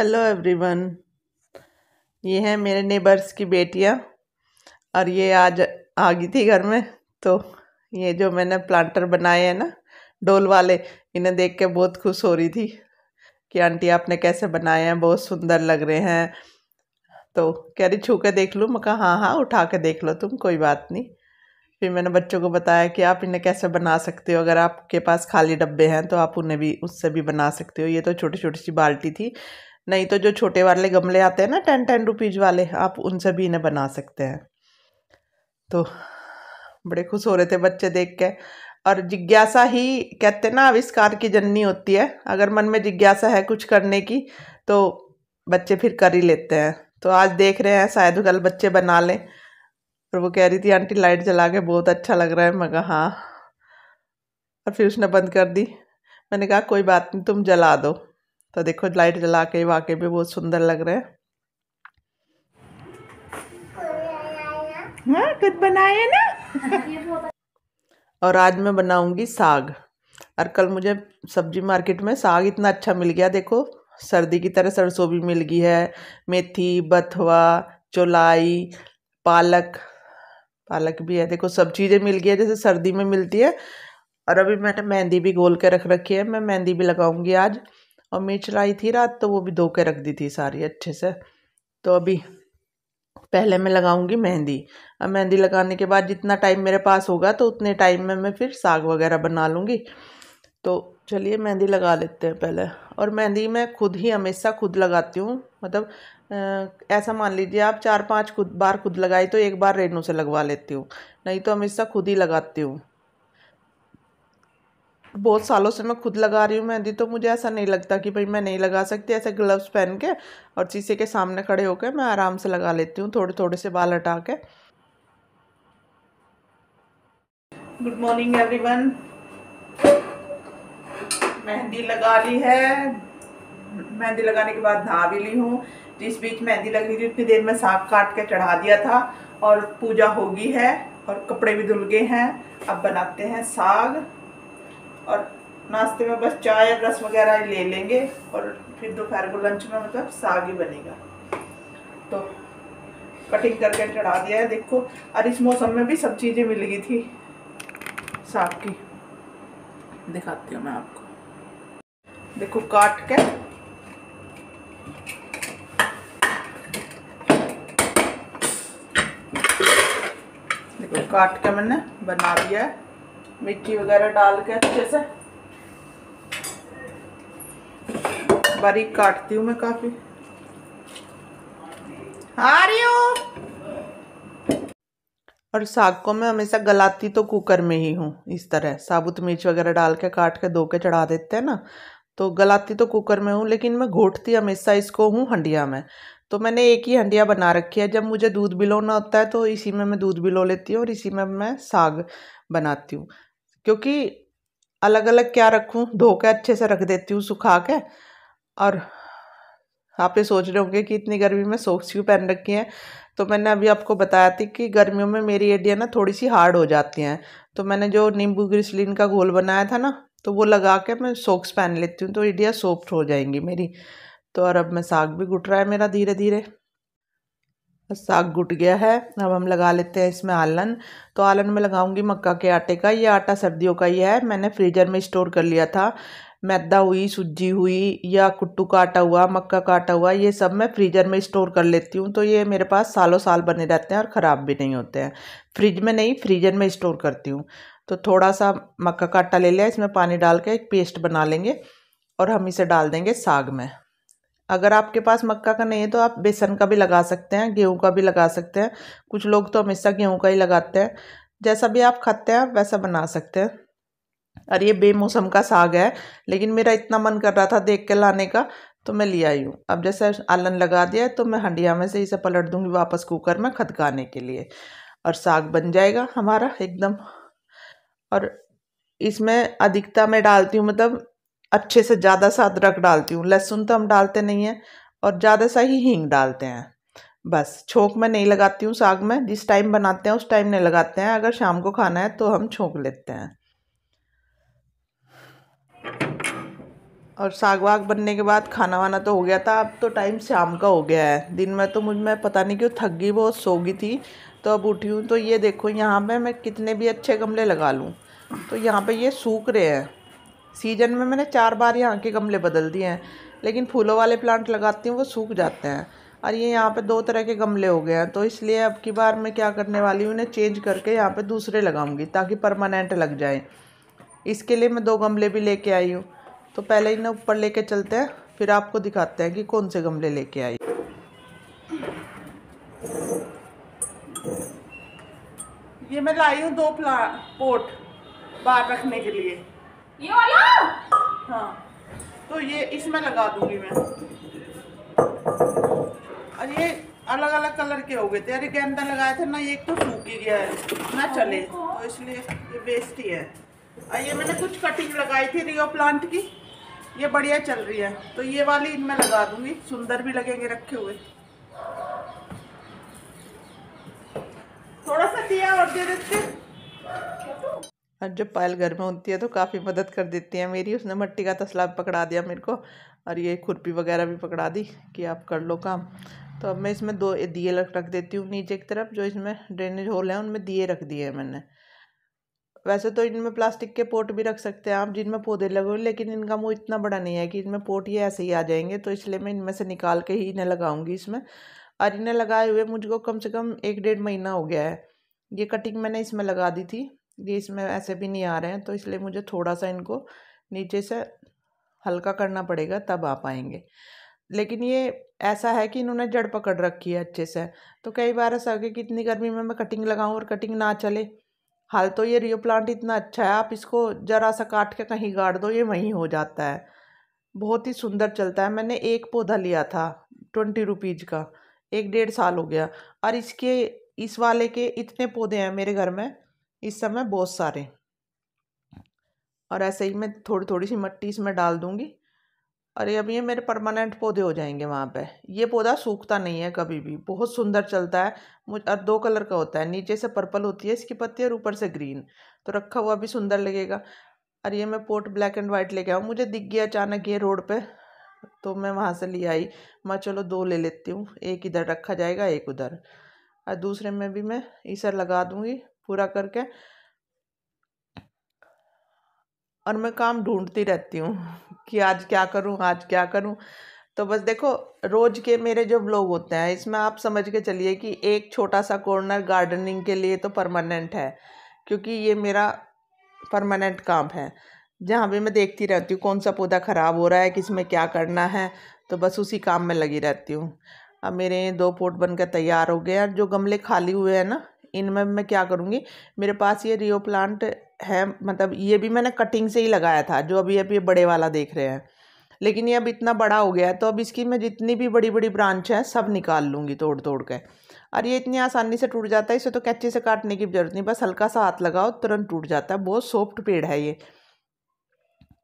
Hello everyone ये हैं मेरे नेबर्स की बेटियां और ये आज आ गई थी घर में तो ये जो मैंने प्लांटर बनाए हैं ना डोल वाले इन्हें देख के बहुत खुश हो रही थी कि आंटी आपने कैसे बनाए हैं बहुत सुंदर लग रहे हैं तो कह रही छू के देख लूँ मैं कहा हाँ हाँ उठा के देख लो तुम कोई बात नहीं फिर मैंने बच्चों को बताया कि आप इन्हें कैसे बना सकते हो अगर आपके पास खाली डब्बे हैं तो आप उन्हें भी उससे भी बना सकते हो ये तो छोटी छोटी सी बाल्टी थी नहीं तो जो छोटे वाले गमले आते हैं ना टेन टेन रुपीज़ वाले आप उनसे भी इन्हें बना सकते हैं तो बड़े खुश हो रहे थे बच्चे देख के और जिज्ञासा ही कहते हैं ना आविष्कार की जननी होती है अगर मन में जिज्ञासा है कुछ करने की तो बच्चे फिर कर ही लेते हैं तो आज देख रहे हैं शायद कल बच्चे बना लें और वो कह रही थी आंटी लाइट जला के बहुत अच्छा लग रहा है मगर हाँ और फिर उसने बंद कर दी मैंने कहा कोई बात नहीं तुम जला दो तो देखो लाइट जला के वाकई में बहुत सुंदर लग रहे हैं हाँ खुद बनाए ना और आज मैं बनाऊंगी साग और कल मुझे सब्जी मार्केट में साग इतना अच्छा मिल गया देखो सर्दी की तरह सरसों भी मिल गई है मेथी बथवा चौलाई पालक पालक भी है देखो सब चीज़ें मिल गई है जैसे सर्दी में मिलती है और अभी मैंने मेहंदी भी घोल के रख रखी है मैं मेहंदी भी लगाऊंगी आज और मिर्च लाई थी रात तो वो भी धो के रख दी थी सारी अच्छे से तो अभी पहले मैं लगाऊंगी मेहंदी अब मेहंदी लगाने के बाद जितना टाइम मेरे पास होगा तो उतने टाइम में मैं फिर साग वगैरह बना लूँगी तो चलिए मेहंदी लगा लेते हैं पहले और मेहंदी मैं खुद ही हमेशा खुद लगाती हूँ मतलब ऐसा मान लीजिए आप चार पांच खुद बार खुद लगाई तो एक बार रेनू से लगवा लेती हूँ नहीं तो हमेशा खुद ही लगाती हूँ बहुत सालों से मैं खुद लगा रही हूँ मेहंदी तो मुझे ऐसा नहीं लगता कि भाई मैं नहीं लगा सकती ऐसे ग्लव्स पहन के और शीशे के सामने खड़े होकर मैं आराम से लगा लेती हूँ थोड़े थोड़े से बाल हटा के गुड मॉर्निंग एवरीवन मेहंदी लगा ली है मेहंदी लगाने के बाद नहा भी ली हूँ जिस बीच मेहंदी लगी थी उतनी देर में साग काट के चढ़ा दिया था और पूजा होगी है और कपड़े भी धुल गए हैं अब बनाते हैं साग और नाश्ते में बस चाय या रस वगैरह ले लेंगे और फिर दोपहर को लंच में मतलब साग ही बनेगा तो कटिंग करके चढ़ा दिया है देखो और इस मौसम में भी सब चीज़ें मिल गई थी साग की दिखाती हूँ मैं आपको देखो काट के देखो काट के मैंने बना दिया है मिट्टी वगैरह डाल के अच्छे से बारीक काटती हूँ मैं काफी आ रही हूँ और साग को मैं हमेशा गलाती तो कुकर में ही हूँ इस तरह साबुत मिर्च वगैरह डाल के काट के धो के चढ़ा देते हैं ना तो गलाती तो कुकर में हूँ लेकिन मैं घोटती हमेशा इसको हूँ हंडिया में तो मैंने एक ही हंडिया बना रखी है जब मुझे दूध बिलोना होता है तो इसी में मैं दूध बिलो लेती हूँ और इसी में मैं साग बनाती हूँ क्योंकि अलग अलग क्या रखूँ धो के अच्छे से रख देती हूँ सुखा के और आप ये सोच रहे होंगे कि इतनी गर्मी में सोक्स क्यों पहन रखी हैं तो मैंने अभी आपको बताया थी कि गर्मियों में मेरी एडियाँ ना थोड़ी सी हार्ड हो जाती हैं तो मैंने जो नींबू ग्रिसलिन का घोल बनाया था ना तो वो लगा के मैं सोक्स पहन लेती हूँ तो एडियाँ सॉफ्ट हो जाएंगी मेरी तो और अब मैं साग भी घुट रहा है मेरा धीरे धीरे साग घुट गया है अब हम लगा लेते हैं इसमें आलन तो आलन में लगाऊंगी मक्का के आटे का ये आटा सर्दियों का ही है मैंने फ्रीजर में स्टोर कर लिया था मैदा हुई सूजी हुई या कुट्टू का आटा हुआ मक्का का आटा हुआ ये सब मैं फ्रीजर में स्टोर कर लेती हूँ तो ये मेरे पास सालों साल बने रहते हैं और ख़राब भी नहीं होते हैं फ्रिज में नहीं फ्रीजर में स्टोर करती हूँ तो थोड़ा सा मक्का का आटा ले लिया इसमें पानी डाल के एक पेस्ट बना लेंगे और हम इसे डाल देंगे साग में अगर आपके पास मक्का का नहीं है तो आप बेसन का भी लगा सकते हैं गेहूं का भी लगा सकते हैं कुछ लोग तो हमेशा गेहूं का ही लगाते हैं जैसा भी आप खाते हैं वैसा बना सकते हैं और ये बेमौसम का साग है लेकिन मेरा इतना मन कर रहा था देख के लाने का तो मैं ले आई हूँ अब जैसे आलन लगा दिया है तो मैं हंडिया में से इसे पलट दूँगी वापस कुकर में खदकाने के लिए और साग बन जाएगा हमारा एकदम और इसमें अधिकता मैं डालती हूँ मतलब अच्छे से ज़्यादा सा अदरक डालती हूँ लहसुन तो हम डालते नहीं हैं और ज़्यादा सा ही हींग डालते हैं बस छोंक में नहीं लगाती हूँ साग में जिस टाइम बनाते हैं उस टाइम नहीं लगाते हैं अगर शाम को खाना है तो हम छोंक लेते हैं और साग वाग बनने के बाद खाना वाना तो हो गया था अब तो टाइम शाम का हो गया है दिन में तो मुझ में पता नहीं क्यों थक गई बहुत सो गई थी तो अब उठी हूँ तो ये देखो यहाँ पे मैं कितने भी अच्छे गमले लगा लूँ तो यहाँ पे ये सूख रहे हैं सीजन में मैंने चार बार यहाँ के गमले बदल दिए हैं लेकिन फूलों वाले प्लांट लगाती हूँ वो सूख जाते हैं और ये यहाँ पे दो तरह के गमले हो गए हैं तो इसलिए अब की बार मैं क्या करने वाली हूँ इन्हें चेंज करके यहाँ पे दूसरे लगाऊंगी ताकि परमानेंट लग जाए इसके लिए मैं दो गमले भी लेके आई हूँ तो पहले इन्हें ऊपर लेके चलते हैं फिर आपको दिखाते हैं कि कौन से गमले लेके आई ये मैं लाई हूँ दो प्ला पोट बाहर रखने के लिए ये वाला हाँ तो ये इसमें लगा दूंगी मैं और ये अलग अलग कलर के हो गए थे अरे गेंदा लगाया था ना एक तो सूख ही गया है ना चले हाँ, तो, तो इसलिए ये वेस्ट ही है और ये मैंने कुछ कटिंग लगाई थी रियो प्लांट की ये बढ़िया चल रही है तो ये वाली इनमें लगा दूंगी सुंदर भी लगेंगे रखे हुए थोड़ा सा दिया और दे देते और हाँ, जब पायल घर में होती है तो काफ़ी मदद कर देती है मेरी उसने मट्टी का तसला पकड़ा दिया मेरे को और ये खुरपी वगैरह भी पकड़ा दी कि आप कर लो काम तो अब मैं इसमें दो दिए रख देती हूँ नीचे की तरफ जो इसमें ड्रेनेज होल है उनमें दिए रख दिए हैं मैंने वैसे तो इनमें प्लास्टिक के पोट भी रख सकते हैं आप जिनमें पौधे लगे हुए लेकिन इनका मुँह इतना बड़ा नहीं है कि इनमें पोट ये ऐसे ही आ जाएंगे तो इसलिए मैं इनमें से निकाल के ही इन्हें लगाऊंगी इसमें और इन्हें लगाए हुए मुझको कम से कम एक डेढ़ महीना हो गया है ये कटिंग मैंने इसमें लगा दी थी ये इसमें ऐसे भी नहीं आ रहे हैं तो इसलिए मुझे थोड़ा सा इनको नीचे से हल्का करना पड़ेगा तब आ पाएंगे लेकिन ये ऐसा है कि इन्होंने जड़ पकड़ रखी है अच्छे से तो कई बार ऐसा हो कि इतनी गर्मी में मैं कटिंग लगाऊं और कटिंग ना चले हाल तो ये रियो प्लांट इतना अच्छा है आप इसको ज़रा सा काट के कहीं गाड़ दो ये वहीं हो जाता है बहुत ही सुंदर चलता है मैंने एक पौधा लिया था ट्वेंटी रुपीज़ का एक डेढ़ साल हो गया और इसके इस वाले के इतने पौधे हैं मेरे घर में इस समय बहुत सारे और ऐसे ही मैं थोड़ी थोड़ी सी मट्टी इसमें डाल दूँगी और ये अब ये मेरे परमानेंट पौधे हो जाएंगे वहाँ पे ये पौधा सूखता नहीं है कभी भी बहुत सुंदर चलता है मुझ और दो कलर का होता है नीचे से पर्पल होती है इसकी पत्ती और ऊपर से ग्रीन तो रखा हुआ भी सुंदर लगेगा और ये मैं पोट ब्लैक एंड वाइट लेके आऊँ मुझे दिख गया अचानक ये रोड पर तो मैं वहाँ से ले आई मैं चलो दो ले लेती हूँ एक इधर रखा जाएगा एक उधर और दूसरे में भी मैं इसर लगा दूँगी पूरा करके और मैं काम ढूंढती रहती हूँ कि आज क्या करूँ आज क्या करूँ तो बस देखो रोज़ के मेरे जो ब्लॉग होते हैं इसमें आप समझ के चलिए कि एक छोटा सा कॉर्नर गार्डनिंग के लिए तो परमानेंट है क्योंकि ये मेरा परमानेंट काम है जहाँ भी मैं देखती रहती हूँ कौन सा पौधा ख़राब हो रहा है किस में क्या करना है तो बस उसी काम में लगी रहती हूँ अब मेरे दो पोट बनकर तैयार हो गए हैं जो गमले खाली हुए हैं ना इनमें मैं क्या करूँगी मेरे पास ये रियो प्लांट है मतलब ये भी मैंने कटिंग से ही लगाया था जो अभी अभी बड़े वाला देख रहे हैं लेकिन ये अब इतना बड़ा हो गया है तो अब इसकी मैं जितनी भी बड़ी बड़ी ब्रांच है सब निकाल लूँगी तोड़ तोड़ के और ये इतनी आसानी से टूट जाता है इसे तो कैचे से काटने की ज़रूरत नहीं बस हल्का सा हाथ लगाओ तुरंत टूट जाता है बहुत सॉफ्ट पेड़ है ये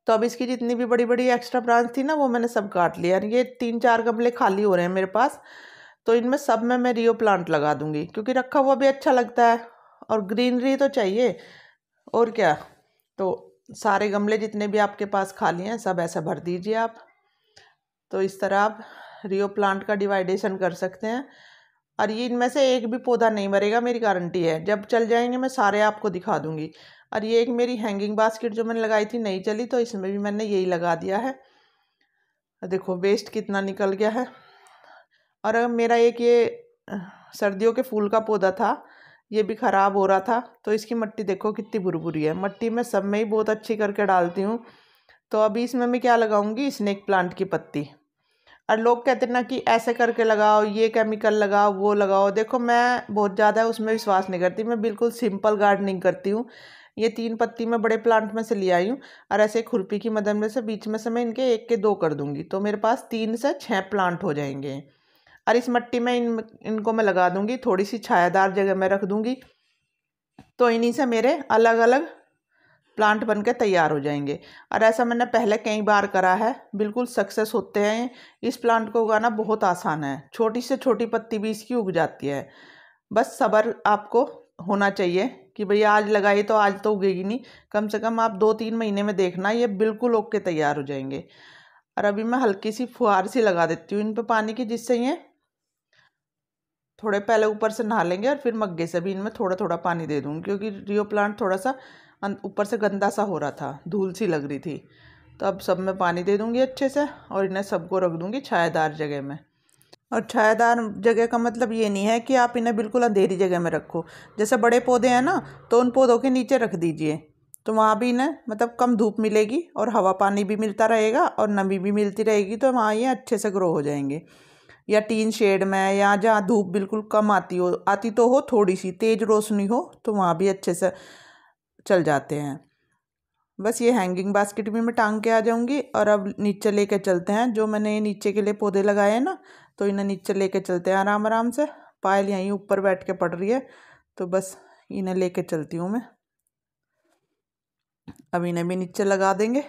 तो अब इसकी जितनी भी बड़ी बड़ी एक्स्ट्रा ब्रांच थी ना वो मैंने सब काट लिया और ये तीन चार गमले खाली हो रहे हैं मेरे पास तो इनमें सब में मैं रियो प्लांट लगा दूंगी क्योंकि रखा हुआ भी अच्छा लगता है और ग्रीनरी तो चाहिए और क्या तो सारे गमले जितने भी आपके पास खाली हैं सब ऐसा भर दीजिए आप तो इस तरह आप रियो प्लांट का डिवाइडेशन कर सकते हैं और ये इनमें से एक भी पौधा नहीं मरेगा मेरी गारंटी है जब चल जाएंगे मैं सारे आपको दिखा दूंगी और ये एक मेरी हैंगिंग बास्केट जो मैंने लगाई थी नहीं चली तो इसमें भी मैंने यही लगा दिया है देखो वेस्ट कितना निकल गया है और मेरा एक ये सर्दियों के फूल का पौधा था ये भी ख़राब हो रहा था तो इसकी मिट्टी देखो कितनी भुरभुरी है मिट्टी मैं सब में ही बहुत अच्छी करके डालती हूँ तो अभी इसमें मैं क्या लगाऊंगी स्नेक प्लांट की पत्ती और लोग कहते ना कि ऐसे करके लगाओ ये केमिकल लगाओ वो लगाओ देखो मैं बहुत ज़्यादा उसमें विश्वास नहीं करती मैं बिल्कुल सिंपल गार्डनिंग करती हूँ ये तीन पत्ती मैं बड़े प्लांट में से ले आई हूँ और ऐसे खुरपी की मदद में से बीच में से मैं इनके एक के दो कर दूँगी तो मेरे पास तीन से छः प्लांट हो जाएंगे और इस मट्टी में इन इनको मैं लगा दूंगी थोड़ी सी छायादार जगह में रख दूंगी तो इन्हीं से मेरे अलग अलग प्लांट बन के तैयार हो जाएंगे और ऐसा मैंने पहले कई बार करा है बिल्कुल सक्सेस होते हैं इस प्लांट को उगाना बहुत आसान है छोटी से छोटी पत्ती भी इसकी उग जाती है बस सब्र आपको होना चाहिए कि भैया आज लगाई तो आज तो उगेगी नहीं कम से कम आप दो तीन महीने में देखना ये बिल्कुल ओके तैयार हो जाएंगे और अभी मैं हल्की सी फुहार सी लगा देती हूँ इन पर पानी की जिससे ये थोड़े पहले ऊपर से नहा लेंगे और फिर मग्गे से भी इनमें थोड़ा थोड़ा पानी दे दूँगी क्योंकि रियो प्लांट थोड़ा सा अं, ऊपर से गंदा सा हो रहा था धूल सी लग रही थी तो अब सब में पानी दे दूँगी अच्छे से और इन्हें सबको रख दूँगी छायादार जगह में और छायादार जगह का मतलब ये नहीं है कि आप इन्हें बिल्कुल अंधेरी जगह में रखो जैसे बड़े पौधे हैं ना तो उन पौधों के नीचे रख दीजिए तो वहाँ भी इन्हें मतलब कम धूप मिलेगी और हवा पानी भी मिलता रहेगा और नमी भी मिलती रहेगी तो वहाँ ये अच्छे से ग्रो हो जाएंगे या टीन शेड में या जहाँ धूप बिल्कुल कम आती हो आती तो हो थोड़ी सी तेज़ रोशनी हो तो वहाँ भी अच्छे से चल जाते हैं बस ये हैंगिंग बास्केट भी मैं टांग के आ जाऊँगी और अब नीचे लेके चलते हैं जो मैंने ये नीचे के लिए पौधे लगाए हैं ना तो इन्हें नीचे लेके चलते हैं आराम आराम से पायल यहीं ऊपर बैठ के पड़ रही है तो बस इन्हें लेके चलती हूँ मैं अब इन्हें भी नीचे लगा देंगे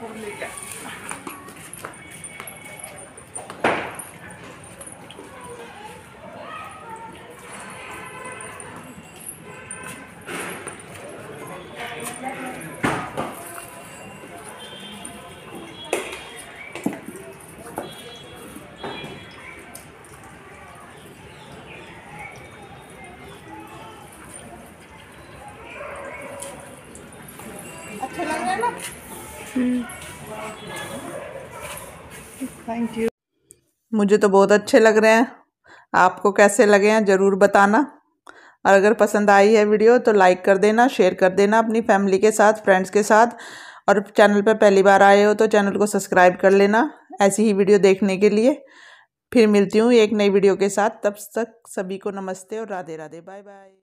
Por legal. थैंक यू मुझे तो बहुत अच्छे लग रहे हैं आपको कैसे लगे हैं ज़रूर बताना और अगर पसंद आई है वीडियो तो लाइक कर देना शेयर कर देना अपनी फैमिली के साथ फ्रेंड्स के साथ और चैनल पर पहली बार आए हो तो चैनल को सब्सक्राइब कर लेना ऐसी ही वीडियो देखने के लिए फिर मिलती हूँ एक नई वीडियो के साथ तब तक सभी को नमस्ते और राधे राधे बाय बाय